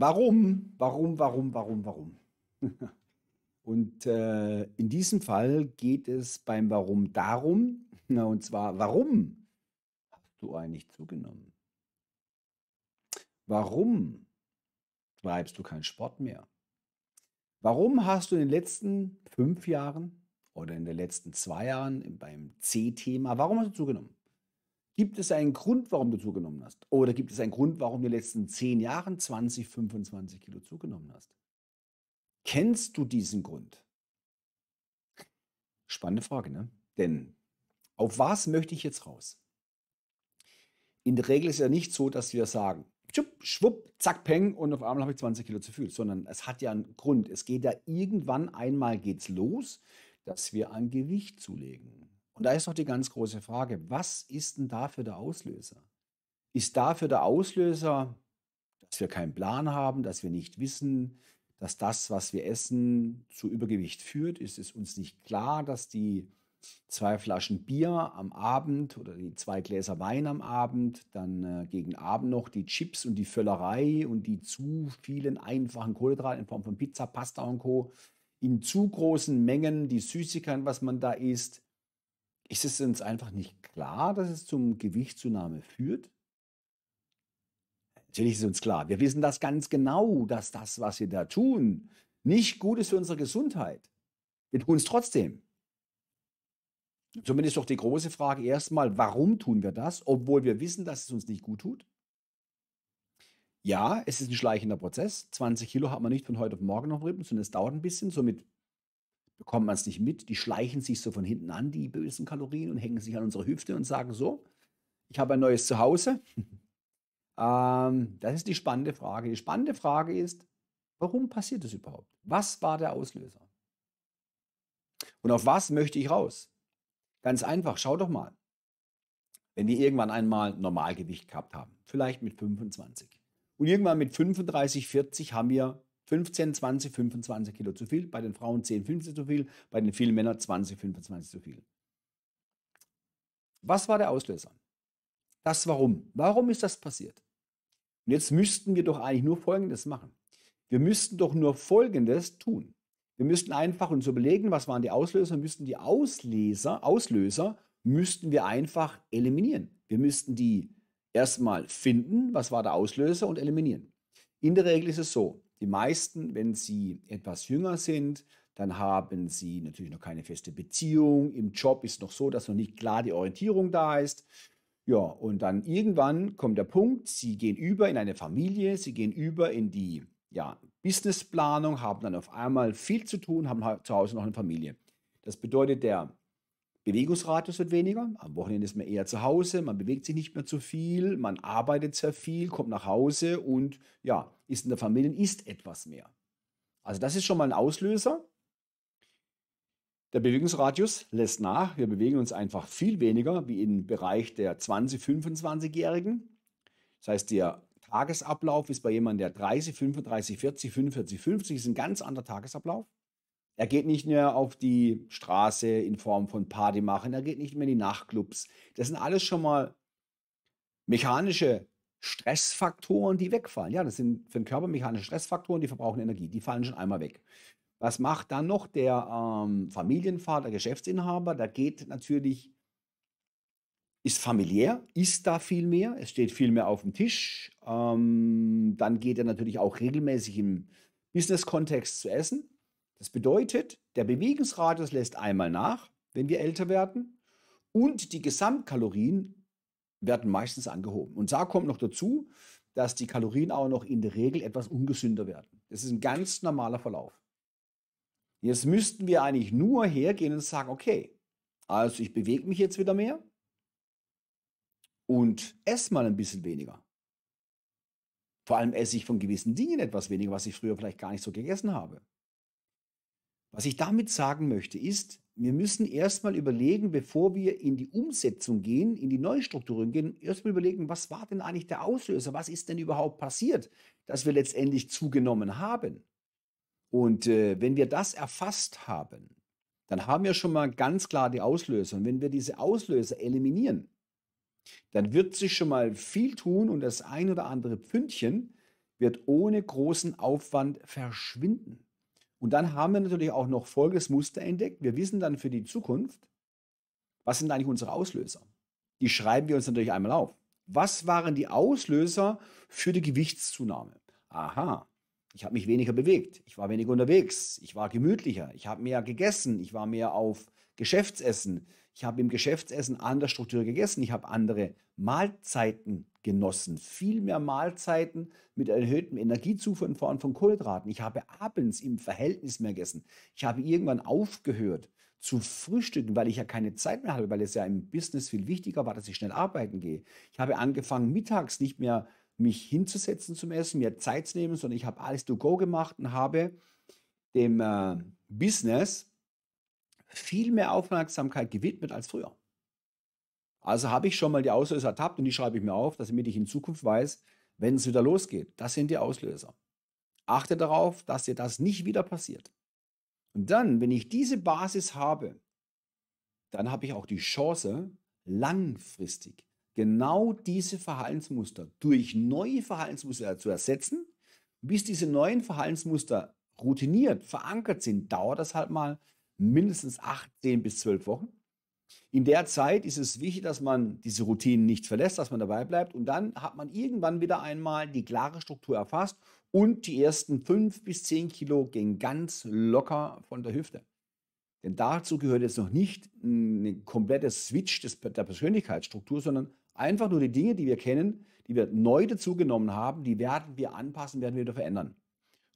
Warum, warum, warum, warum, warum? Und äh, in diesem Fall geht es beim Warum darum, na, und zwar, warum hast du eigentlich zugenommen? Warum treibst du keinen Sport mehr? Warum hast du in den letzten fünf Jahren oder in den letzten zwei Jahren beim C-Thema, warum hast du zugenommen? Gibt es einen Grund, warum du zugenommen hast? Oder gibt es einen Grund, warum du in den letzten 10 Jahren 20, 25 Kilo zugenommen hast? Kennst du diesen Grund? Spannende Frage, ne? Denn auf was möchte ich jetzt raus? In der Regel ist es ja nicht so, dass wir sagen, schwupp, schwupp, zack, peng und auf einmal habe ich 20 Kilo zu viel, sondern es hat ja einen Grund. Es geht ja irgendwann einmal geht's los, dass wir an Gewicht zulegen. Und da ist doch die ganz große Frage, was ist denn dafür der Auslöser? Ist dafür der Auslöser, dass wir keinen Plan haben, dass wir nicht wissen, dass das, was wir essen, zu Übergewicht führt? Ist es uns nicht klar, dass die zwei Flaschen Bier am Abend oder die zwei Gläser Wein am Abend, dann äh, gegen Abend noch die Chips und die Völlerei und die zu vielen einfachen Kohlenhydrate in Form von Pizza, Pasta und Co. in zu großen Mengen, die Süßigkeiten, was man da isst, ist es uns einfach nicht klar, dass es zum Gewichtszunahme führt? Natürlich ist es uns klar. Wir wissen das ganz genau, dass das, was wir da tun, nicht gut ist für unsere Gesundheit. Wir tun es trotzdem. Zumindest ist doch die große Frage erstmal, warum tun wir das, obwohl wir wissen, dass es uns nicht gut tut? Ja, es ist ein schleichender Prozess. 20 Kilo hat man nicht von heute auf morgen noch Rippen, sondern es dauert ein bisschen. Somit bekommt man es nicht mit. Die schleichen sich so von hinten an, die bösen Kalorien, und hängen sich an unsere Hüfte und sagen so, ich habe ein neues Zuhause. ähm, das ist die spannende Frage. Die spannende Frage ist, warum passiert das überhaupt? Was war der Auslöser? Und auf was möchte ich raus? Ganz einfach, schau doch mal. Wenn wir irgendwann einmal Normalgewicht gehabt haben, vielleicht mit 25. Und irgendwann mit 35, 40 haben wir 15, 20, 25 Kilo zu viel, bei den Frauen 10, 15 zu viel, bei den vielen Männern 20, 25 zu viel. Was war der Auslöser? Das Warum. Warum ist das passiert? Und jetzt müssten wir doch eigentlich nur Folgendes machen. Wir müssten doch nur Folgendes tun. Wir müssten einfach uns überlegen, was waren die Auslöser, müssten die Ausleser, Auslöser, müssten wir einfach eliminieren. Wir müssten die erstmal finden, was war der Auslöser und eliminieren. In der Regel ist es so, die meisten, wenn sie etwas jünger sind, dann haben sie natürlich noch keine feste Beziehung. Im Job ist noch so, dass noch nicht klar die Orientierung da ist. Ja, und dann irgendwann kommt der Punkt, sie gehen über in eine Familie, sie gehen über in die ja, Businessplanung, haben dann auf einmal viel zu tun, haben zu Hause noch eine Familie. Das bedeutet, der Bewegungsradius wird weniger. Am Wochenende ist man eher zu Hause, man bewegt sich nicht mehr zu viel, man arbeitet sehr viel, kommt nach Hause und ja, ist in der Familie, isst etwas mehr. Also das ist schon mal ein Auslöser. Der Bewegungsradius lässt nach. Wir bewegen uns einfach viel weniger wie im Bereich der 20-, 25-Jährigen. Das heißt, der Tagesablauf ist bei jemandem, der 30, 35, 40, 45, 50, ist ein ganz anderer Tagesablauf. Er geht nicht mehr auf die Straße in Form von Party machen, er geht nicht mehr in die Nachtclubs. Das sind alles schon mal mechanische Stressfaktoren, die wegfallen. Ja, das sind für den Körper mechanische Stressfaktoren, die verbrauchen Energie, die fallen schon einmal weg. Was macht dann noch der ähm, Familienvater, Geschäftsinhaber? Da geht natürlich, ist familiär, ist da viel mehr, es steht viel mehr auf dem Tisch. Ähm, dann geht er natürlich auch regelmäßig im Business-Kontext zu essen. Das bedeutet, der Bewegungsradius lässt einmal nach, wenn wir älter werden, und die Gesamtkalorien werden meistens angehoben. Und da kommt noch dazu, dass die Kalorien auch noch in der Regel etwas ungesünder werden. Das ist ein ganz normaler Verlauf. Jetzt müssten wir eigentlich nur hergehen und sagen, okay, also ich bewege mich jetzt wieder mehr und esse mal ein bisschen weniger. Vor allem esse ich von gewissen Dingen etwas weniger, was ich früher vielleicht gar nicht so gegessen habe. Was ich damit sagen möchte, ist, wir müssen erstmal überlegen, bevor wir in die Umsetzung gehen, in die Neustrukturierung gehen, erstmal überlegen, was war denn eigentlich der Auslöser? Was ist denn überhaupt passiert, dass wir letztendlich zugenommen haben? Und äh, wenn wir das erfasst haben, dann haben wir schon mal ganz klar die Auslöser. Und wenn wir diese Auslöser eliminieren, dann wird sich schon mal viel tun und das ein oder andere Pfündchen wird ohne großen Aufwand verschwinden. Und dann haben wir natürlich auch noch folgendes Muster entdeckt. Wir wissen dann für die Zukunft, was sind eigentlich unsere Auslöser? Die schreiben wir uns natürlich einmal auf. Was waren die Auslöser für die Gewichtszunahme? Aha, ich habe mich weniger bewegt, ich war weniger unterwegs, ich war gemütlicher, ich habe mehr gegessen, ich war mehr auf Geschäftsessen, ich habe im Geschäftsessen anders strukturiert gegessen, ich habe andere Mahlzeiten genossen. Viel mehr Mahlzeiten mit erhöhtem Energiezufuhr in Form von Kohlenhydraten. Ich habe abends im Verhältnis mehr gegessen. Ich habe irgendwann aufgehört zu frühstücken, weil ich ja keine Zeit mehr hatte, weil es ja im Business viel wichtiger war, dass ich schnell arbeiten gehe. Ich habe angefangen, mittags nicht mehr mich hinzusetzen zum Essen, mir Zeit zu nehmen, sondern ich habe alles to go gemacht und habe dem äh, Business viel mehr Aufmerksamkeit gewidmet als früher. Also habe ich schon mal die Auslöser ertappt und die schreibe ich mir auf, damit ich in Zukunft weiß, wenn es wieder losgeht. Das sind die Auslöser. Achte darauf, dass dir das nicht wieder passiert. Und dann, wenn ich diese Basis habe, dann habe ich auch die Chance, langfristig genau diese Verhaltensmuster durch neue Verhaltensmuster zu ersetzen. Bis diese neuen Verhaltensmuster routiniert, verankert sind, dauert das halt mal mindestens 8, 10 bis 12 Wochen. In der Zeit ist es wichtig, dass man diese Routinen nicht verlässt, dass man dabei bleibt und dann hat man irgendwann wieder einmal die klare Struktur erfasst und die ersten fünf bis zehn Kilo gehen ganz locker von der Hüfte. Denn dazu gehört jetzt noch nicht ein kompletter Switch des, der Persönlichkeitsstruktur, sondern einfach nur die Dinge, die wir kennen, die wir neu dazugenommen haben, die werden wir anpassen, werden wir wieder verändern.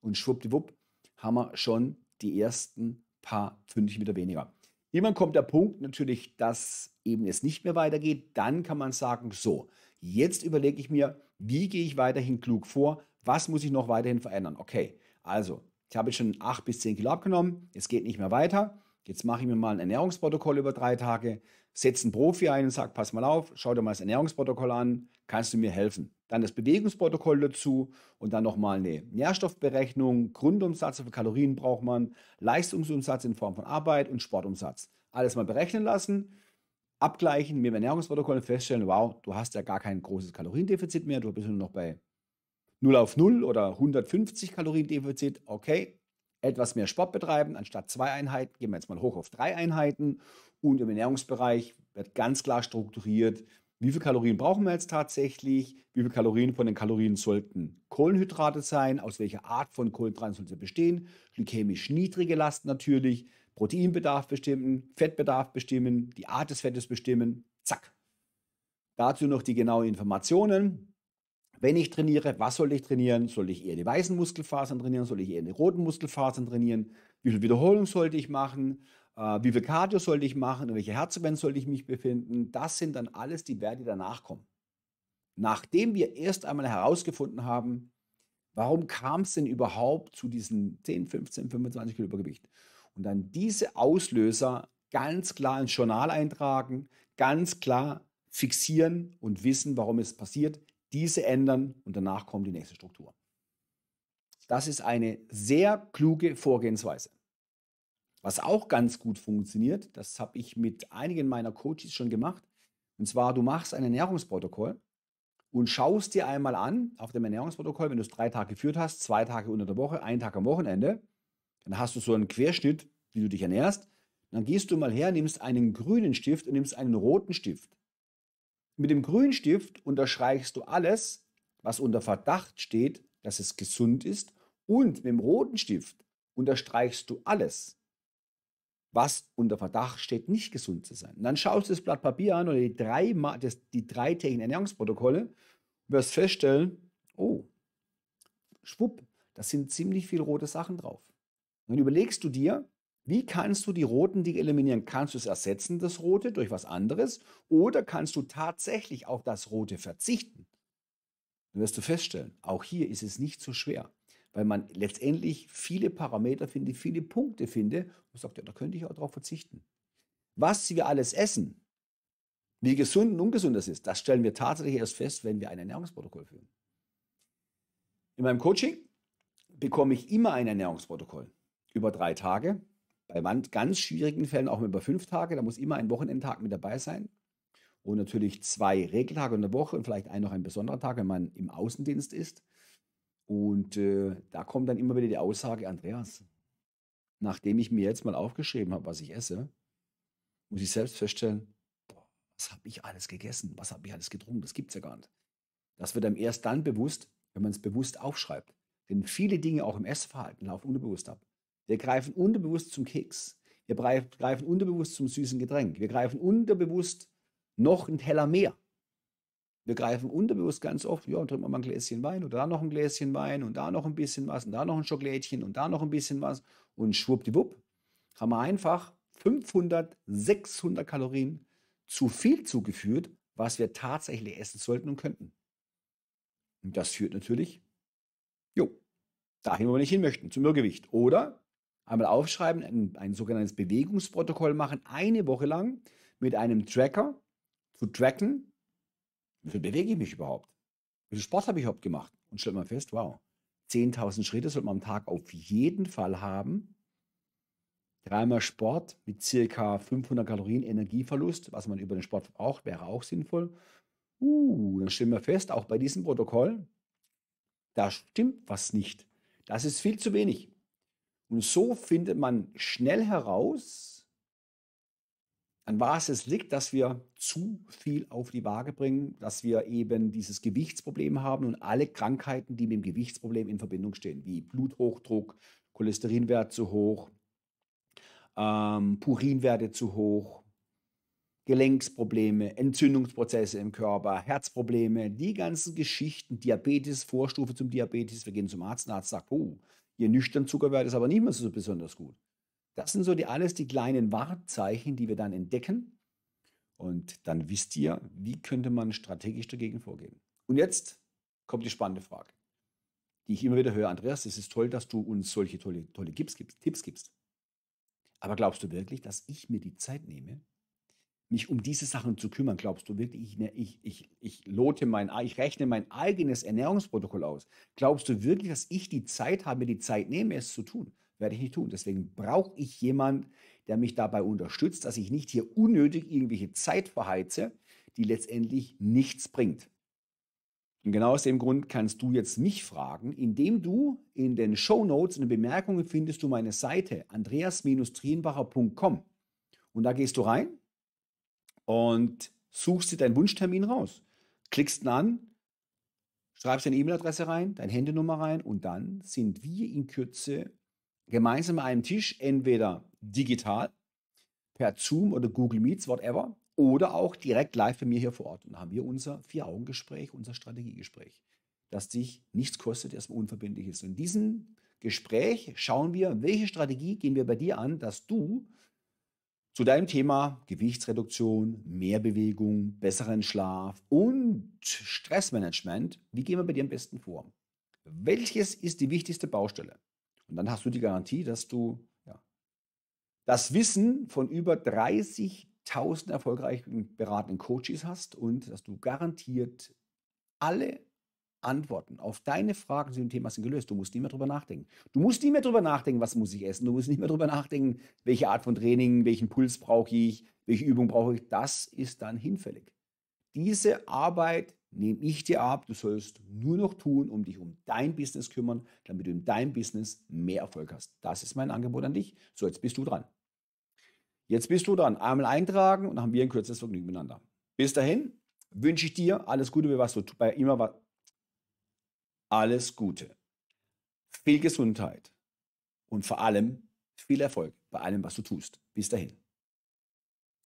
Und schwuppdiwupp haben wir schon die ersten paar Pfündig wieder weniger. Irgendwann kommt der Punkt natürlich, dass eben es nicht mehr weitergeht. Dann kann man sagen, so, jetzt überlege ich mir, wie gehe ich weiterhin klug vor? Was muss ich noch weiterhin verändern? Okay, also, ich habe jetzt schon 8 bis 10 Kilo abgenommen, es geht nicht mehr weiter. Jetzt mache ich mir mal ein Ernährungsprotokoll über drei Tage setzt einen Profi ein und sagt, pass mal auf, schau dir mal das Ernährungsprotokoll an, kannst du mir helfen? Dann das Bewegungsprotokoll dazu und dann nochmal eine Nährstoffberechnung, Grundumsatz, wie viele Kalorien braucht man, Leistungsumsatz in Form von Arbeit und Sportumsatz. Alles mal berechnen lassen, abgleichen mit dem Ernährungsprotokoll und feststellen, wow, du hast ja gar kein großes Kaloriendefizit mehr, du bist nur noch bei 0 auf 0 oder 150 Kaloriendefizit, okay, etwas mehr Sport betreiben. Anstatt zwei Einheiten gehen wir jetzt mal hoch auf drei Einheiten. Und im Ernährungsbereich wird ganz klar strukturiert, wie viele Kalorien brauchen wir jetzt tatsächlich, wie viele Kalorien von den Kalorien sollten Kohlenhydrate sein, aus welcher Art von Kohlenhydraten sollte sie bestehen, glykämisch niedrige Last natürlich, Proteinbedarf bestimmen, Fettbedarf bestimmen, die Art des Fettes bestimmen, zack. Dazu noch die genauen Informationen wenn ich trainiere, was soll ich trainieren? Soll ich eher die weißen Muskelfasern trainieren? Soll ich eher die roten Muskelfasern trainieren? Wie viel Wiederholung sollte ich machen? Äh, wie viel Cardio sollte ich machen? In welcher Herzfrequenz sollte ich mich befinden? Das sind dann alles die Werte, die danach kommen. Nachdem wir erst einmal herausgefunden haben, warum kam es denn überhaupt zu diesen 10, 15, 25 Kilo Übergewicht? Und dann diese Auslöser ganz klar ins Journal eintragen, ganz klar fixieren und wissen, warum es passiert, diese ändern und danach kommt die nächste Struktur. Das ist eine sehr kluge Vorgehensweise. Was auch ganz gut funktioniert, das habe ich mit einigen meiner Coaches schon gemacht, und zwar du machst ein Ernährungsprotokoll und schaust dir einmal an auf dem Ernährungsprotokoll, wenn du es drei Tage geführt hast, zwei Tage unter der Woche, einen Tag am Wochenende, dann hast du so einen Querschnitt, wie du dich ernährst. Dann gehst du mal her, nimmst einen grünen Stift und nimmst einen roten Stift mit dem Grünstift unterstreichst du alles, was unter Verdacht steht, dass es gesund ist. Und mit dem roten Stift unterstreichst du alles, was unter Verdacht steht, nicht gesund zu sein. Und dann schaust du das Blatt Papier an oder die drei, das, die drei tägigen Ernährungsprotokolle und wirst feststellen, oh, schwupp, da sind ziemlich viele rote Sachen drauf. Und dann überlegst du dir, wie kannst du die roten Dinge eliminieren? Kannst du es ersetzen, das rote, durch was anderes? Oder kannst du tatsächlich auf das rote verzichten? Dann wirst du feststellen, auch hier ist es nicht so schwer, weil man letztendlich viele Parameter findet, viele Punkte findet und sagt, ja, da könnte ich auch darauf verzichten. Was wir alles essen, wie gesund und ungesund das ist, das stellen wir tatsächlich erst fest, wenn wir ein Ernährungsprotokoll führen. In meinem Coaching bekomme ich immer ein Ernährungsprotokoll über drei Tage bei ganz schwierigen Fällen auch über fünf Tage, da muss immer ein Wochenendtag mit dabei sein. Und natürlich zwei Regeltage in der Woche und vielleicht ein noch ein besonderer Tag, wenn man im Außendienst ist. Und äh, da kommt dann immer wieder die Aussage, Andreas, nachdem ich mir jetzt mal aufgeschrieben habe, was ich esse, muss ich selbst feststellen, boah, was habe ich alles gegessen, was habe ich alles getrunken, das gibt es ja gar nicht. Das wird einem erst dann bewusst, wenn man es bewusst aufschreibt. Denn viele Dinge auch im Essverhalten laufen unbewusst ab. Wir greifen unterbewusst zum Keks. Wir greifen unterbewusst zum süßen Getränk. Wir greifen unterbewusst noch einen Teller mehr. Wir greifen unterbewusst ganz oft, ja, trinken wir mal ein Gläschen Wein oder da noch ein Gläschen Wein und da noch ein bisschen was und da noch ein Schokolädchen und da noch ein bisschen was und schwuppdiwupp haben wir einfach 500, 600 Kalorien zu viel zugeführt, was wir tatsächlich essen sollten und könnten. Und das führt natürlich, jo, dahin, wo wir nicht hin möchten, zum Übergewicht Oder einmal aufschreiben, ein, ein sogenanntes Bewegungsprotokoll machen, eine Woche lang mit einem Tracker zu tracken, wie viel bewege ich mich überhaupt? Wie viel Sport habe ich überhaupt gemacht? Und stellt man fest, wow, 10.000 Schritte sollte man am Tag auf jeden Fall haben. Dreimal Sport mit circa 500 Kalorien Energieverlust, was man über den Sport verbraucht, wäre auch sinnvoll. Uh, dann stellen wir fest, auch bei diesem Protokoll, da stimmt was nicht. Das ist viel zu wenig. Und so findet man schnell heraus, an was es liegt, dass wir zu viel auf die Waage bringen, dass wir eben dieses Gewichtsproblem haben und alle Krankheiten, die mit dem Gewichtsproblem in Verbindung stehen, wie Bluthochdruck, Cholesterinwert zu hoch, ähm, Purinwerte zu hoch, Gelenksprobleme, Entzündungsprozesse im Körper, Herzprobleme, die ganzen Geschichten, Diabetes, Vorstufe zum Diabetes. Wir gehen zum Arzt, der Arzt sagt, oh, Ihr nüchtern Zuckerwert ist aber nicht mehr so besonders gut. Das sind so die alles die kleinen Wahrzeichen, die wir dann entdecken. Und dann wisst ihr, wie könnte man strategisch dagegen vorgehen. Und jetzt kommt die spannende Frage, die ich immer wieder höre, Andreas, es ist toll, dass du uns solche tolle, tolle Tipps gibst. Aber glaubst du wirklich, dass ich mir die Zeit nehme, mich um diese Sachen zu kümmern, glaubst du wirklich, ne, ich, ich, ich, lote mein, ich rechne mein eigenes Ernährungsprotokoll aus. Glaubst du wirklich, dass ich die Zeit habe, die Zeit nehme, es zu tun? Werde ich nicht tun. Deswegen brauche ich jemanden, der mich dabei unterstützt, dass ich nicht hier unnötig irgendwelche Zeit verheize, die letztendlich nichts bringt. Und genau aus dem Grund kannst du jetzt mich fragen, indem du in den Show Notes in den Bemerkungen findest du meine Seite andreas-trienbacher.com. Und da gehst du rein, und suchst dir deinen Wunschtermin raus. Klickst ihn an, schreibst deine E-Mail-Adresse rein, deine Handynummer rein und dann sind wir in Kürze gemeinsam an einem Tisch, entweder digital, per Zoom oder Google Meets, whatever, oder auch direkt live bei mir hier vor Ort. Und dann haben wir unser Vier-Augen-Gespräch, unser Strategiegespräch, das dich nichts kostet, erstmal unverbindlich ist. Und in diesem Gespräch schauen wir, welche Strategie gehen wir bei dir an, dass du zu deinem Thema Gewichtsreduktion, mehr Bewegung, besseren Schlaf und Stressmanagement, wie gehen wir bei dir am besten vor? Welches ist die wichtigste Baustelle? Und dann hast du die Garantie, dass du ja, das Wissen von über 30.000 erfolgreichen beratenden Coaches hast und dass du garantiert alle Antworten auf deine Fragen zu dem Thema sind gelöst. Du musst nicht mehr drüber nachdenken. Du musst nicht mehr drüber nachdenken, was muss ich essen. Du musst nicht mehr drüber nachdenken, welche Art von Training, welchen Puls brauche ich, welche Übung brauche ich. Das ist dann hinfällig. Diese Arbeit nehme ich dir ab. Du sollst nur noch tun, um dich um dein Business kümmern, damit du in deinem Business mehr Erfolg hast. Das ist mein Angebot an dich. So, jetzt bist du dran. Jetzt bist du dran. Einmal eintragen und dann haben wir ein kürzes Vergnügen miteinander. Bis dahin wünsche ich dir alles Gute bei, was du, bei, immer, alles Gute, viel Gesundheit und vor allem viel Erfolg bei allem, was du tust. Bis dahin.